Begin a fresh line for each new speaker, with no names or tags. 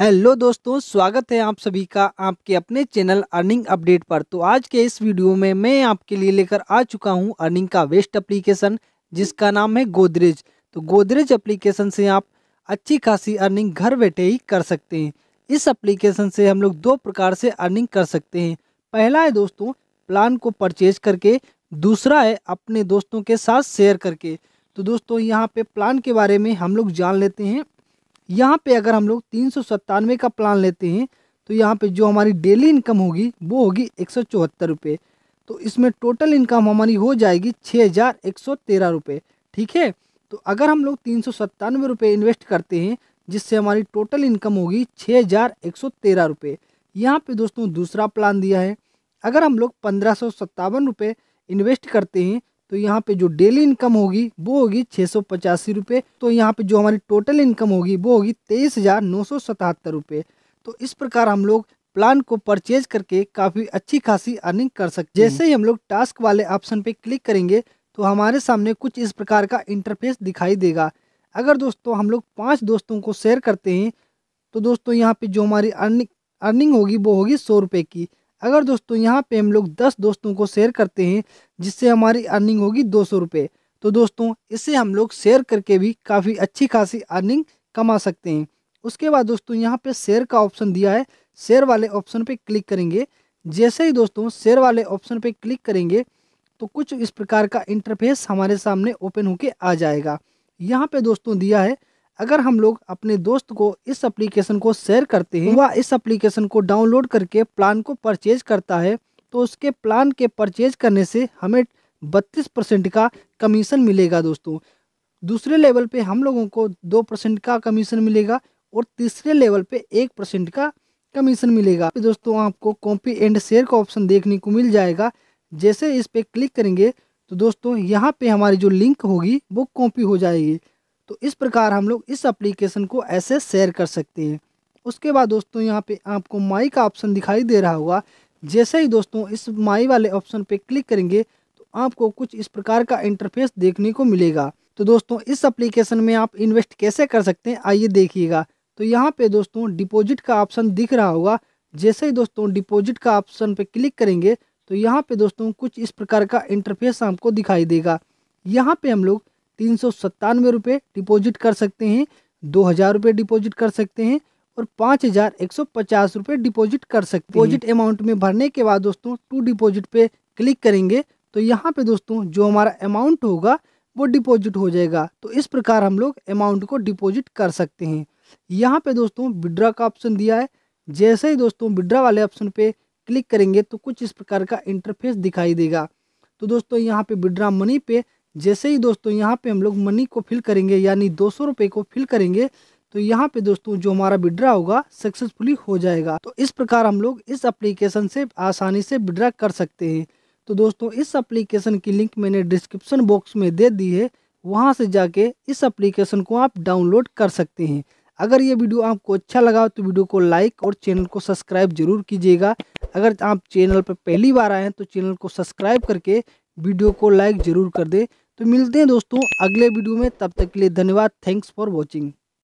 Hello दोस्तों स्वागत है आप सभी का आपके अपने चैनल अर्निंग अपडेट पर तो आज के इस वीडियो में मैं आपके लिए लेकर आ चुका हूं अर्निंग का वेस्ट एप्लीकेशन जिसका नाम है गोदरेज तो गोदरेज एप्लीकेशन से आप अच्छी खासी अर्निंग घर बैठे ही कर सकते हैं इस एप्लीकेशन से हम लोग दो प्रकार से अर्निंग कर सकते हैं पहला है दोस्तों प्लान को परचेज करके दूसरा है अपने दोस्तों के साथ शेयर करके तो दोस्तों यहाँ पे प्लान के बारे में हम लोग जान लेते हैं यहाँ पे अगर हम लोग तीन का प्लान लेते हैं तो यहाँ पे जो हमारी डेली इनकम होगी वो होगी एक सौ चौहत्तर रुपये तो इसमें टोटल इनकम हमारी हो जाएगी छः हज़ार एक सौ तेरह रुपये ठीक है तो अगर हम लोग तीन सौ सत्तानवे रुपये इन्वेस्ट करते हैं जिससे हमारी टोटल इनकम होगी छः हज़ार एक सौ तेरह रुपये यहाँ पर दोस्तों दूसरा प्लान दिया है अगर हम लोग पंद्रह सौ सत्तावन रुपये इन्वेस्ट करते हैं तो यहाँ पे जो डेली इनकम होगी वो होगी छह सौ पचासी रुपये तो यहाँ पे जो हमारी टोटल इनकम होगी वो होगी तेईस हज़ार नौ सौ सतहत्तर रुपये तो इस प्रकार हम लोग प्लान को परचेज करके काफ़ी अच्छी खासी अर्निंग कर सकते हम्म। जैसे ही हम लोग टास्क वाले ऑप्शन पे क्लिक करेंगे तो हमारे सामने कुछ इस प्रकार का इंटरफेस दिखाई देगा अगर दोस्तों हम लोग पाँच दोस्तों को शेयर करते हैं तो दोस्तों यहाँ पे जो हमारी अर्निंग अर्निंग होगी वो होगी सौ रुपये की अगर दोस्तों यहाँ पे हम लोग दस दोस्तों को शेयर करते हैं जिससे हमारी अर्निंग होगी दो सौ रुपये तो दोस्तों इसे हम लोग शेयर करके भी काफ़ी अच्छी खासी अर्निंग कमा सकते हैं उसके बाद दोस्तों यहाँ पे शेयर का ऑप्शन दिया है शेयर वाले ऑप्शन पे क्लिक करेंगे जैसे ही दोस्तों शेयर वाले ऑप्शन पे क्लिक करेंगे तो कुछ इस प्रकार का इंटरफेस हमारे सामने ओपन होके आ जाएगा यहाँ पे दोस्तों दिया है अगर हम लोग अपने दोस्त को इस एप्लीकेशन को शेयर करते हैं वह इस एप्लीकेशन को डाउनलोड करके प्लान को परचेज करता है तो उसके प्लान के परचेज करने से हमें बत्तीस परसेंट का कमीशन मिलेगा दोस्तों दूसरे लेवल पे हम लोगों को दो परसेंट का कमीशन मिलेगा और तीसरे लेवल पे एक परसेंट का कमीशन मिलेगा दोस्तों आपको कॉपी एंड शेयर का ऑप्शन देखने को मिल जाएगा जैसे इस पर क्लिक करेंगे तो दोस्तों यहाँ पे हमारी जो लिंक होगी वो कॉपी हो जाएगी तो इस प्रकार हम लोग इस एप्लीकेशन को ऐसे शेयर कर सकते हैं उसके बाद दोस्तों यहाँ पे आपको माई का ऑप्शन दिखाई दे रहा होगा जैसे ही दोस्तों इस माई वाले ऑप्शन पे क्लिक करेंगे तो आपको कुछ इस प्रकार का इंटरफेस देखने को मिलेगा तो दोस्तों इस एप्लीकेशन में आप इन्वेस्ट कैसे कर सकते हैं आइए देखिएगा तो यहाँ पे दोस्तों डिपॉजिट का ऑप्शन दिख रहा होगा जैसे ही दोस्तों डिपॉजिट का ऑप्शन पे क्लिक करेंगे तो यहाँ पे दोस्तों कुछ इस प्रकार का इंटरफेस आपको दिखाई देगा यहाँ पे हम लोग तीन सौ सत्तानवे रुपये डिपॉजिट कर सकते हैं दो हज़ार रुपये डिपॉजिट कर सकते हैं और पाँच हज़ार एक सौ पचास रुपये डिपॉजिट कर सकते हैं डिपॉजिट अमाउंट में भरने के बाद दोस्तों टू डिपॉजिट पे क्लिक करेंगे तो यहाँ पे दोस्तों जो हमारा अमाउंट होगा वो डिपॉजिट हो जाएगा तो इस प्रकार हम लोग अमाउंट को डिपॉजिट कर सकते हैं यहाँ पे दोस्तों विड्रा का ऑप्शन दिया है जैसे ही दोस्तों विड्रा वाले ऑप्शन पे क्लिक करेंगे तो कुछ इस प्रकार का इंटरफेस दिखाई देगा तो दोस्तों यहाँ पे विड्रा मनी पे जैसे ही दोस्तों यहाँ पे हम लोग मनी को फिल करेंगे यानी दो सौ रुपये को फिल करेंगे तो यहाँ पे दोस्तों जो हमारा विड्रा होगा सक्सेसफुली हो जाएगा तो इस प्रकार हम लोग इस एप्लीकेशन से आसानी से विड्रा कर सकते हैं तो दोस्तों इस एप्लीकेशन की लिंक मैंने डिस्क्रिप्शन बॉक्स में दे दी है वहाँ से जाके इस एप्लीकेशन को आप डाउनलोड कर सकते हैं अगर ये वीडियो आपको अच्छा लगा तो वीडियो को लाइक और चैनल को सब्सक्राइब जरूर कीजिएगा अगर आप चैनल पर पहली बार आए हैं तो चैनल को सब्सक्राइब करके वीडियो को लाइक ज़रूर कर दें तो मिलते हैं दोस्तों अगले वीडियो में तब तक के लिए धन्यवाद थैंक्स फॉर वॉचिंग